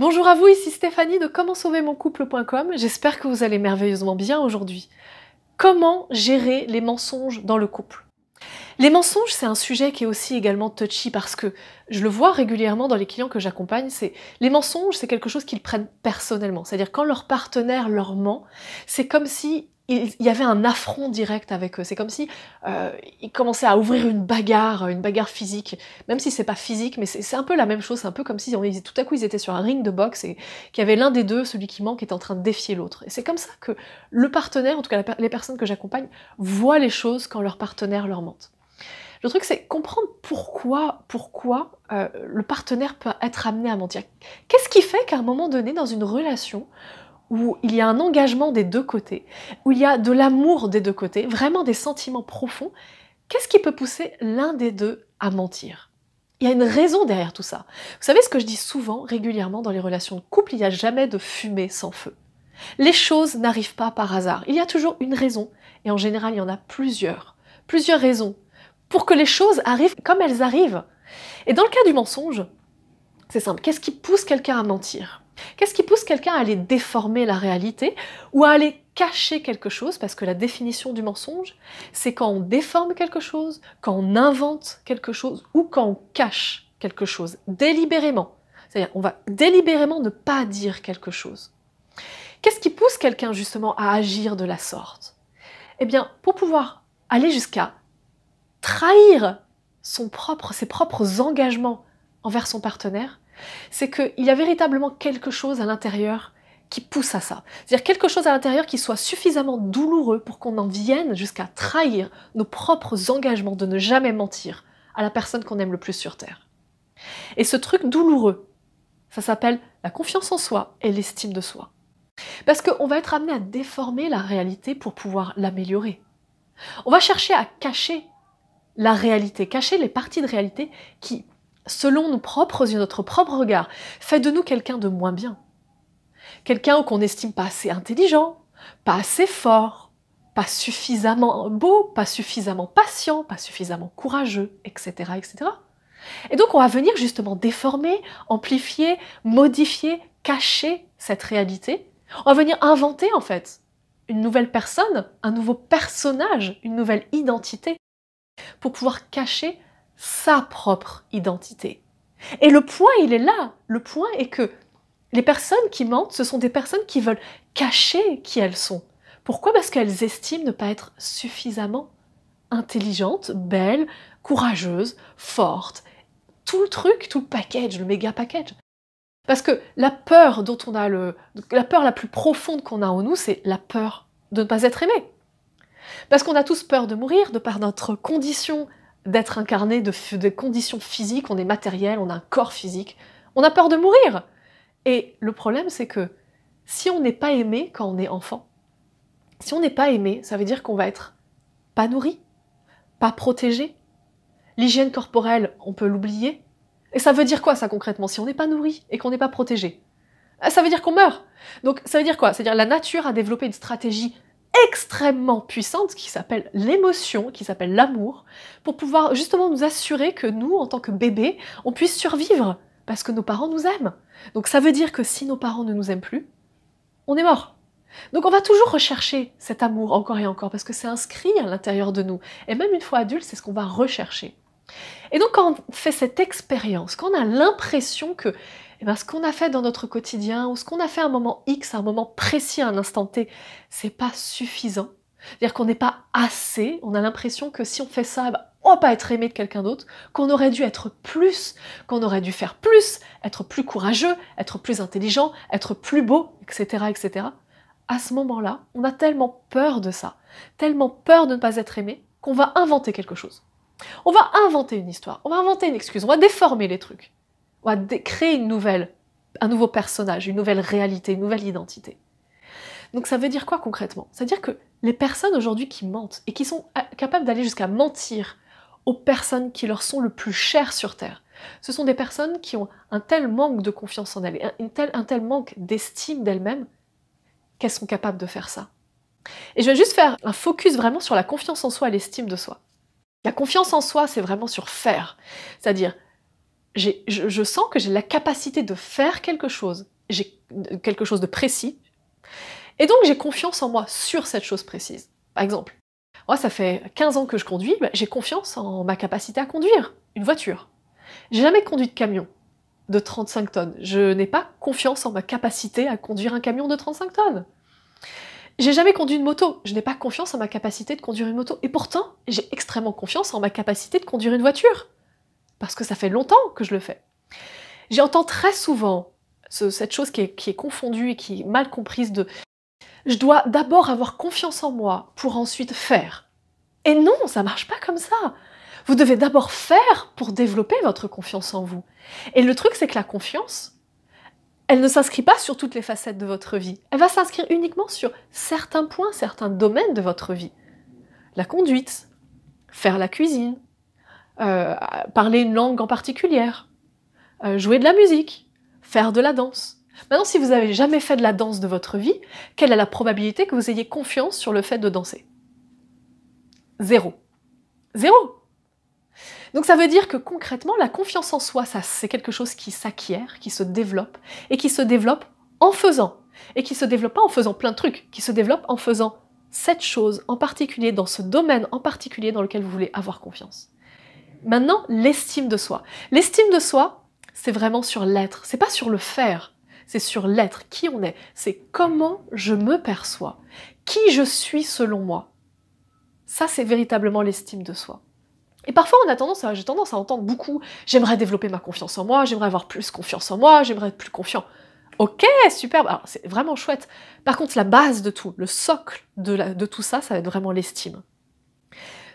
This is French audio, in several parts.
Bonjour à vous, ici Stéphanie de comment sauver mon couple.com. J'espère que vous allez merveilleusement bien aujourd'hui. Comment gérer les mensonges dans le couple les mensonges, c'est un sujet qui est aussi également touchy parce que je le vois régulièrement dans les clients que j'accompagne, c'est les mensonges, c'est quelque chose qu'ils prennent personnellement. C'est-à-dire quand leur partenaire leur ment, c'est comme si il, y avait un affront direct avec eux. C'est comme si euh, ils commençaient à ouvrir une bagarre, une bagarre physique. Même si c'est pas physique, mais c'est un peu la même chose. C'est un peu comme si tout à coup ils étaient sur un ring de boxe et qu'il y avait l'un des deux, celui qui manque, est en train de défier l'autre. Et c'est comme ça que le partenaire, en tout cas les personnes que j'accompagne, voient les choses quand leur partenaire leur ment. Le truc, c'est comprendre pourquoi, pourquoi euh, le partenaire peut être amené à mentir. Qu'est-ce qui fait qu'à un moment donné, dans une relation, où il y a un engagement des deux côtés, où il y a de l'amour des deux côtés, vraiment des sentiments profonds, qu'est-ce qui peut pousser l'un des deux à mentir Il y a une raison derrière tout ça. Vous savez ce que je dis souvent, régulièrement dans les relations de couple, il n'y a jamais de fumée sans feu. Les choses n'arrivent pas par hasard. Il y a toujours une raison, et en général, il y en a plusieurs. Plusieurs raisons pour que les choses arrivent comme elles arrivent. Et dans le cas du mensonge, c'est simple. Qu'est-ce qui pousse quelqu'un à mentir Qu'est-ce qui pousse quelqu'un à aller déformer la réalité ou à aller cacher quelque chose Parce que la définition du mensonge, c'est quand on déforme quelque chose, quand on invente quelque chose ou quand on cache quelque chose délibérément. C'est-à-dire, on va délibérément ne pas dire quelque chose. Qu'est-ce qui pousse quelqu'un justement à agir de la sorte Eh bien, pour pouvoir aller jusqu'à trahir son propre, ses propres engagements envers son partenaire, c'est qu'il y a véritablement quelque chose à l'intérieur qui pousse à ça. C'est-à-dire quelque chose à l'intérieur qui soit suffisamment douloureux pour qu'on en vienne jusqu'à trahir nos propres engagements de ne jamais mentir à la personne qu'on aime le plus sur Terre. Et ce truc douloureux, ça s'appelle la confiance en soi et l'estime de soi. Parce qu'on va être amené à déformer la réalité pour pouvoir l'améliorer. On va chercher à cacher la réalité, cacher les parties de réalité qui selon nos propres yeux, notre propre regard, fait de nous quelqu'un de moins bien. Quelqu'un qu'on n'estime pas assez intelligent, pas assez fort, pas suffisamment beau, pas suffisamment patient, pas suffisamment courageux, etc. etc. Et donc on va venir justement déformer, amplifier, modifier, cacher cette réalité. On va venir inventer en fait une nouvelle personne, un nouveau personnage, une nouvelle identité pour pouvoir cacher sa propre identité. Et le point, il est là. Le point est que les personnes qui mentent, ce sont des personnes qui veulent cacher qui elles sont. Pourquoi Parce qu'elles estiment ne pas être suffisamment intelligentes, belles, courageuses, fortes. Tout le truc, tout le package, le méga package. Parce que la peur dont on a le, la peur la plus profonde qu'on a en nous, c'est la peur de ne pas être aimé. Parce qu'on a tous peur de mourir de par notre condition d'être incarné, de, conditions physiques, on est matériel, on a un corps physique, on a peur de mourir. Et le problème, c'est que si on n'est pas aimé quand on est enfant, si on n'est pas aimé, ça veut dire qu'on va être pas nourri, pas protégé. L'hygiène corporelle, on peut l'oublier. Et ça veut dire quoi ça concrètement Si on n'est pas nourri et qu'on n'est pas protégé, ah, ça veut dire qu'on meurt. Donc ça veut dire quoi C'est-à-dire la nature a développé une stratégie extrêmement puissante qui s'appelle l'émotion, qui s'appelle l'amour, pour pouvoir justement nous assurer que nous, en tant que bébés, on puisse survivre parce que nos parents nous aiment. Donc ça veut dire que si nos parents ne nous aiment plus, on est mort. Donc on va toujours rechercher cet amour encore et encore parce que c'est inscrit à l'intérieur de nous. Et même une fois adulte, c'est ce qu'on va rechercher. Et donc quand on fait cette expérience, quand on a l'impression que et eh bien ce qu'on a fait dans notre quotidien ou ce qu'on a fait à un moment X, à un moment précis, à un instant T, c'est pas suffisant. C'est-à-dire qu'on n'est pas assez, on a l'impression que si on fait ça, eh ben, on va pas être aimé de quelqu'un d'autre, qu'on aurait dû être plus, qu'on aurait dû faire plus, être plus courageux, être plus intelligent, être plus beau, etc. etc. À ce moment-là, on a tellement peur de ça, tellement peur de ne pas être aimé, qu'on va inventer quelque chose. On va inventer une histoire, on va inventer une excuse, on va déformer les trucs on va créer une nouvelle, un nouveau personnage, une nouvelle réalité, une nouvelle identité. Donc ça veut dire quoi concrètement c'est à dire que les personnes aujourd'hui qui mentent et qui sont capables d'aller jusqu'à mentir aux personnes qui leur sont le plus chères sur Terre, ce sont des personnes qui ont un tel manque de confiance en elles et un tel, un tel manque d'estime d'elles-mêmes qu'elles sont capables de faire ça. Et je vais juste faire un focus vraiment sur la confiance en soi et l'estime de soi. La confiance en soi, c'est vraiment sur faire, c'est-à-dire je, sens que j'ai la capacité de faire quelque chose, j'ai quelque chose de précis, et donc j'ai confiance en moi sur cette chose précise. Par exemple, moi, ça fait 15 ans que je conduis, bah, j'ai confiance en ma capacité à conduire une voiture. J'ai jamais conduit de camion de 35 tonnes. Je n'ai pas confiance en ma capacité à conduire un camion de 35 tonnes. J'ai jamais conduit une moto. Je n'ai pas confiance en ma capacité de conduire une moto. Et pourtant, j'ai extrêmement confiance en ma capacité de conduire une voiture parce que ça fait longtemps que je le fais. J'entends très souvent cette chose qui est, qui est confondue et qui est mal comprise de je dois d'abord avoir confiance en moi pour ensuite faire. Et non, ça marche pas comme ça. Vous devez d'abord faire pour développer votre confiance en vous. Et le truc, c'est que la confiance, elle ne s'inscrit pas sur toutes les facettes de votre vie. Elle va s'inscrire uniquement sur certains points, certains domaines de votre vie. La conduite, faire la cuisine, euh, parler une langue en particulière, euh, jouer de la musique, faire de la danse. Maintenant, si vous n'avez jamais fait de la danse de votre vie, quelle est la probabilité que vous ayez confiance sur le fait de danser Zéro. Zéro donc ça veut dire que concrètement, la confiance en soi, c'est quelque chose qui s'acquiert, qui se développe, et qui se développe en faisant. Et qui se développe pas en faisant plein de trucs, qui se développe en faisant cette chose en particulier, dans ce domaine en particulier dans lequel vous voulez avoir confiance. Maintenant, l'estime de soi. L'estime de soi, c'est vraiment sur l'être, c'est pas sur le faire, c'est sur l'être, qui on est, c'est comment je me perçois, qui je suis selon moi. Ça, c'est véritablement l'estime de soi. Et parfois, on a tendance, j'ai tendance à entendre beaucoup j'aimerais développer ma confiance en moi, j'aimerais avoir plus confiance en moi, j'aimerais être plus confiant. Ok, super, c'est vraiment chouette. Par contre, la base de tout, le socle de tout ça, ça va être vraiment l'estime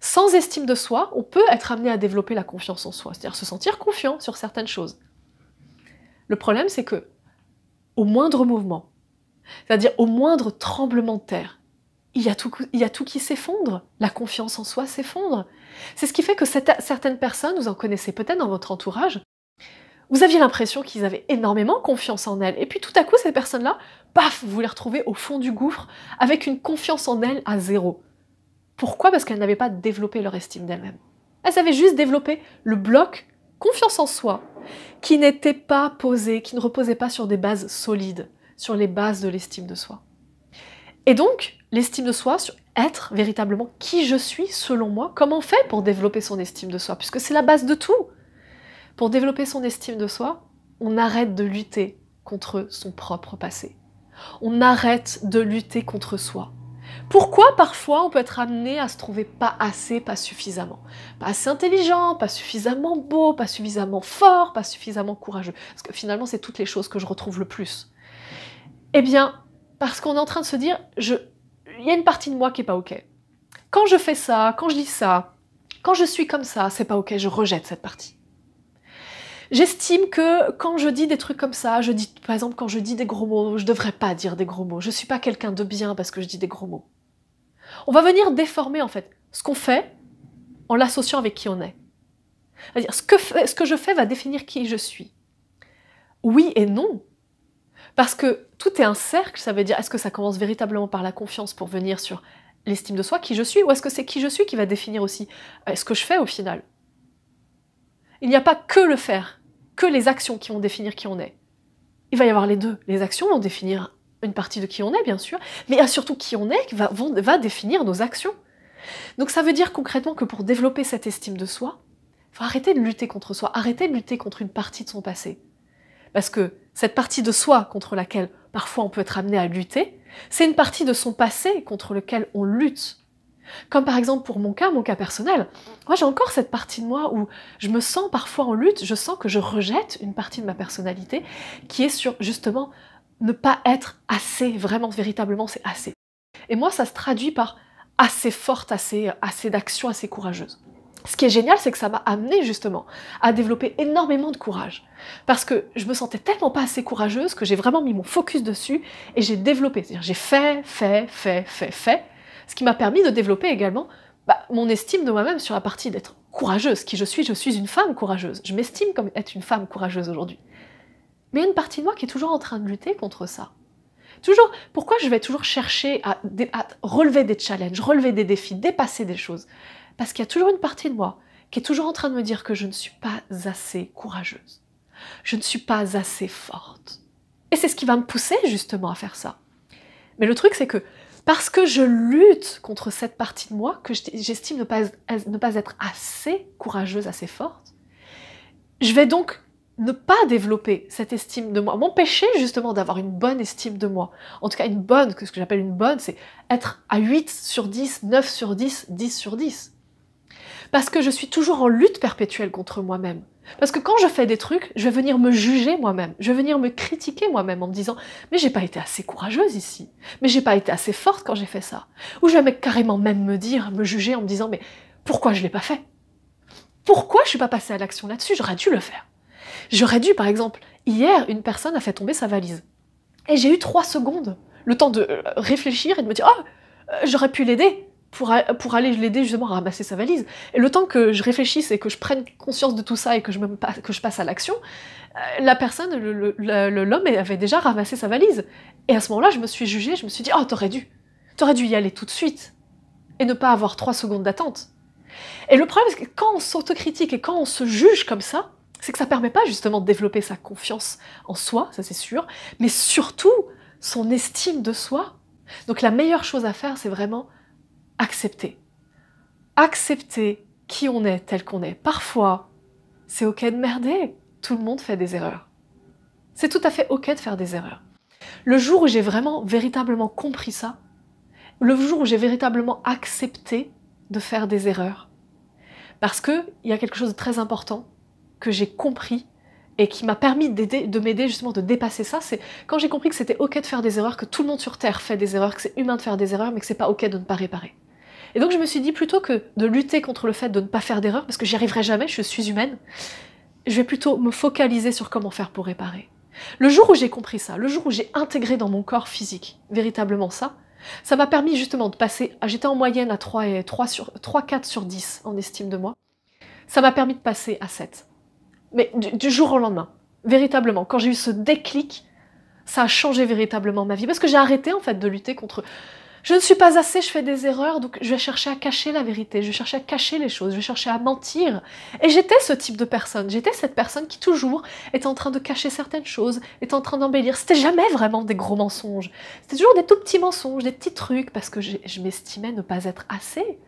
sans estime de soi, on peut être amené à développer la confiance en soi, c'est-à-dire se sentir confiant sur certaines choses. Le problème, c'est que au moindre mouvement, c'est-à-dire au moindre tremblement de terre, il y a tout, qui s'effondre. La confiance en soi s'effondre. C'est ce qui fait que certaines personnes, vous en connaissez peut-être dans votre entourage, vous aviez l'impression qu'ils avaient énormément confiance en elles. Et puis tout à coup, ces personnes-là, paf, vous les retrouvez au fond du gouffre avec une confiance en elles à zéro. Pourquoi Parce qu'elles n'avaient pas développé leur estime d'elles-mêmes. Elles avaient juste développé le bloc confiance en soi, qui n'était pas posé, qui ne reposait pas sur des bases solides, sur les bases de l'estime de soi. Et donc, l'estime de soi, sur être véritablement qui je suis selon moi, comment on fait pour développer son estime de soi, puisque c'est la base de tout. Pour développer son estime de soi, on arrête de lutter contre son propre passé. On arrête de lutter contre soi. Pourquoi parfois on peut être amené à se trouver pas assez, pas suffisamment Pas assez intelligent, pas suffisamment beau, pas suffisamment fort, pas suffisamment courageux. Parce que finalement, c'est toutes les choses que je retrouve le plus. Eh bien, parce qu'on est en train de se dire, il y a une partie de moi qui est pas OK. Quand je fais ça, quand je dis ça, quand je suis comme ça, c'est pas OK, je rejette cette partie. J'estime que quand je dis des trucs comme ça, je dis, par exemple, quand je dis des gros mots, je devrais pas dire des gros mots. Je suis pas quelqu'un de bien parce que je dis des gros mots. On va venir déformer, en fait, ce qu'on fait en l'associant avec qui on est. C'est-à-dire, ce que, ce que je fais va définir qui je suis. Oui et non. Parce que tout est un cercle, ça veut dire, est-ce que ça commence véritablement par la confiance pour venir sur l'estime de soi, qui je suis, ou est-ce que c'est qui je suis qui va définir aussi euh, ce que je fais au final Il n'y a pas que le faire que les actions qui vont définir qui on est. Il va y avoir les deux. Les actions vont définir une partie de qui on est, bien sûr, mais surtout qui on est va, va définir nos actions. Donc ça veut dire concrètement que pour développer cette estime de soi, il faut arrêter de lutter contre soi, arrêter de lutter contre une partie de son passé. Parce que cette partie de soi contre laquelle parfois on peut être amené à lutter, c'est une partie de son passé contre lequel on lutte comme par exemple pour mon cas, mon cas personnel. Moi, j'ai encore cette partie de moi où je me sens parfois en lutte, je sens que je rejette une partie de ma personnalité qui est sur justement ne pas être assez, vraiment, véritablement, c'est assez. Et moi, ça se traduit par assez forte, assez, assez d'action, assez courageuse. Ce qui est génial, c'est que ça m'a amené justement à développer énormément de courage. Parce que je me sentais tellement pas assez courageuse que j'ai vraiment mis mon focus dessus et j'ai développé. C'est-à-dire j'ai fait, fait, fait, fait, fait, ce qui m'a permis de développer également bah, mon estime de moi-même sur la partie d'être courageuse. Qui je suis, je suis une femme courageuse. Je m'estime comme être une femme courageuse aujourd'hui. Mais il y a une partie de moi qui est toujours en train de lutter contre ça. Toujours, pourquoi je vais toujours chercher à relever des challenges, relever des défis, dépasser des choses Parce qu'il y a toujours une partie de moi qui est toujours en train de me dire que je ne suis pas assez courageuse. Je ne suis pas assez forte. Et c'est ce qui va me pousser justement à faire ça. Mais le truc, c'est que parce que je lutte contre cette partie de moi que j'estime ne pas, être assez courageuse, assez forte, je vais donc ne pas développer cette estime de moi, m'empêcher justement d'avoir une bonne estime de moi. En tout cas, une bonne, ce que j'appelle une bonne, c'est être à 8 sur 10, 9 sur 10, 10 sur 10. Parce que je suis toujours en lutte perpétuelle contre moi-même. Parce que quand je fais des trucs, je vais venir me juger moi-même, je vais venir me critiquer moi-même en me disant mais j'ai pas été assez courageuse ici, mais j'ai pas été assez forte quand j'ai fait ça. Ou je vais carrément même me dire, me juger en me disant mais pourquoi je l'ai pas fait Pourquoi je suis pas passée à l'action là-dessus J'aurais dû le faire. J'aurais dû par exemple, hier une personne a fait tomber sa valise et j'ai eu trois secondes, le temps de euh, réfléchir et de me dire oh j'aurais pu l'aider pour, pour aller l'aider justement à ramasser sa valise. Et le temps que je réfléchisse et que je prenne conscience de tout ça et que je, me, que je passe à l'action, euh, la personne, l'homme le, le, avait déjà ramassé sa valise. Et à ce moment-là, je me suis jugée, je me suis dit, oh, t'aurais dû, t'aurais dû y aller tout de suite et ne pas avoir trois secondes d'attente. Et le problème, c'est que quand on s'autocritique et quand on se juge comme ça, c'est que ça permet pas justement de développer sa confiance en soi, ça c'est sûr, mais surtout son estime de soi. Donc la meilleure chose à faire, c'est vraiment accepter. Accepter qui on est tel qu'on est. Parfois, c'est ok de merder. Tout le monde fait des erreurs. C'est tout à fait ok de faire des erreurs. Le jour où j'ai vraiment, véritablement compris ça, le jour où j'ai véritablement accepté de faire des erreurs, parce qu'il y a quelque chose de très important que j'ai compris et qui m'a permis de m'aider justement de dépasser ça, c'est quand j'ai compris que c'était ok de faire des erreurs, que tout le monde sur Terre fait des erreurs, que c'est humain de faire des erreurs, mais que c'est pas ok de ne pas réparer. Et donc je me suis dit plutôt que de lutter contre le fait de ne pas faire d'erreur, parce que j'y arriverai jamais, je suis humaine, je vais plutôt me focaliser sur comment faire pour réparer. Le jour où j'ai compris ça, le jour où j'ai intégré dans mon corps physique véritablement ça, ça m'a permis justement de passer, ah, j'étais en moyenne à 3, et 3, sur, 3, 4 sur 10 en estime de moi, ça m'a permis de passer à 7. Mais du jour au lendemain, véritablement, quand j'ai eu ce déclic, ça a changé véritablement ma vie, parce que j'ai arrêté en fait de lutter contre je ne suis pas assez, je fais des erreurs, donc je vais chercher à cacher la vérité, je vais chercher à cacher les choses, je vais chercher à mentir. Et j'étais ce type de personne, j'étais cette personne qui toujours était en train de cacher certaines choses, était en train d'embellir. C'était jamais vraiment des gros mensonges, c'était toujours des tout petits mensonges, des petits trucs, parce que je m'estimais ne pas être assez.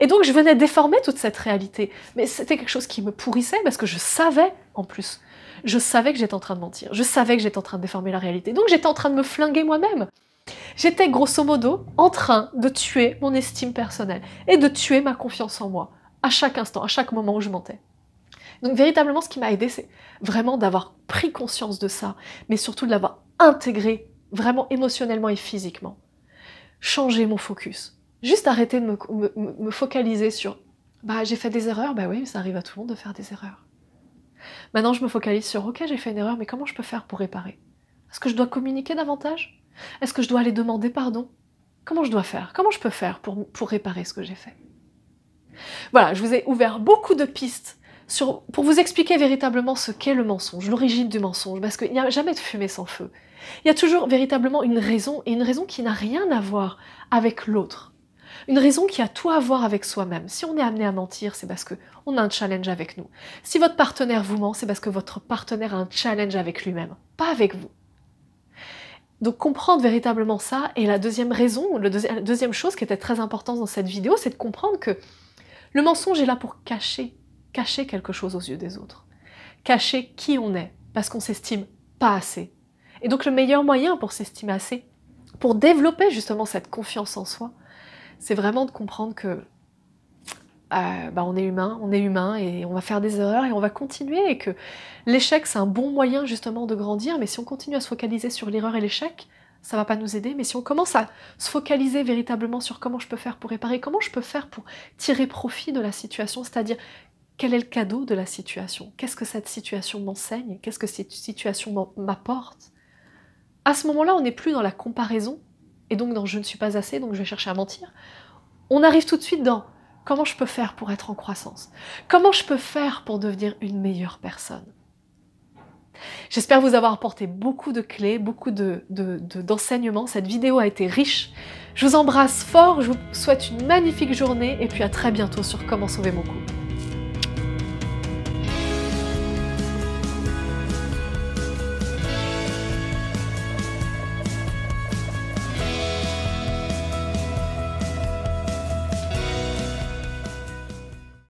Et donc je venais déformer toute cette réalité. Mais c'était quelque chose qui me pourrissait parce que je savais en plus. Je savais que j'étais en train de mentir. Je savais que j'étais en train de déformer la réalité. Donc j'étais en train de me flinguer moi-même. J'étais grosso modo en train de tuer mon estime personnelle et de tuer ma confiance en moi à chaque instant, à chaque moment où je mentais. Donc véritablement, ce qui m'a aidé, c'est vraiment d'avoir pris conscience de ça, mais surtout de l'avoir intégré vraiment émotionnellement et physiquement. Changer mon focus. Juste arrêter de me, focaliser sur bah j'ai fait des erreurs, bah oui, ça arrive à tout le monde de faire des erreurs. Maintenant, je me focalise sur ok, j'ai fait une erreur, mais comment je peux faire pour réparer Est-ce que je dois communiquer davantage est-ce que je dois aller demander pardon Comment je dois faire Comment je peux faire pour, réparer ce que j'ai fait Voilà, je vous ai ouvert beaucoup de pistes sur, pour vous expliquer véritablement ce qu'est le mensonge, l'origine du mensonge, parce qu'il n'y a jamais de fumée sans feu. Il y a toujours véritablement une raison, et une raison qui n'a rien à voir avec l'autre. Une raison qui a tout à voir avec soi-même. Si on est amené à mentir, c'est parce qu'on a un challenge avec nous. Si votre partenaire vous ment, c'est parce que votre partenaire a un challenge avec lui-même, pas avec vous. Donc comprendre véritablement ça. Et la deuxième raison, la deuxième chose qui était très importante dans cette vidéo, c'est de comprendre que le mensonge est là pour cacher, cacher quelque chose aux yeux des autres. Cacher qui on est, parce qu'on s'estime pas assez. Et donc le meilleur moyen pour s'estimer assez, pour développer justement cette confiance en soi, c'est vraiment de comprendre que euh, bah, on est humain, on est humain et on va faire des erreurs et on va continuer et que l'échec c'est un bon moyen justement de grandir, mais si on continue à se focaliser sur l'erreur et l'échec, ça va pas nous aider. Mais si on commence à se focaliser véritablement sur comment je peux faire pour réparer, comment je peux faire pour tirer profit de la situation, c'est-à-dire quel est le cadeau de la situation, qu'est-ce que cette situation m'enseigne, qu'est-ce que cette situation m'apporte, à ce moment-là on n'est plus dans la comparaison et donc dans je ne suis pas assez, donc je vais chercher à mentir. On arrive tout de suite dans Comment je peux faire pour être en croissance Comment je peux faire pour devenir une meilleure personne J'espère vous avoir apporté beaucoup de clés, beaucoup d'enseignements. De, Cette vidéo a été riche. Je vous embrasse fort, je vous souhaite une magnifique journée et puis à très bientôt sur Comment sauver mon couple.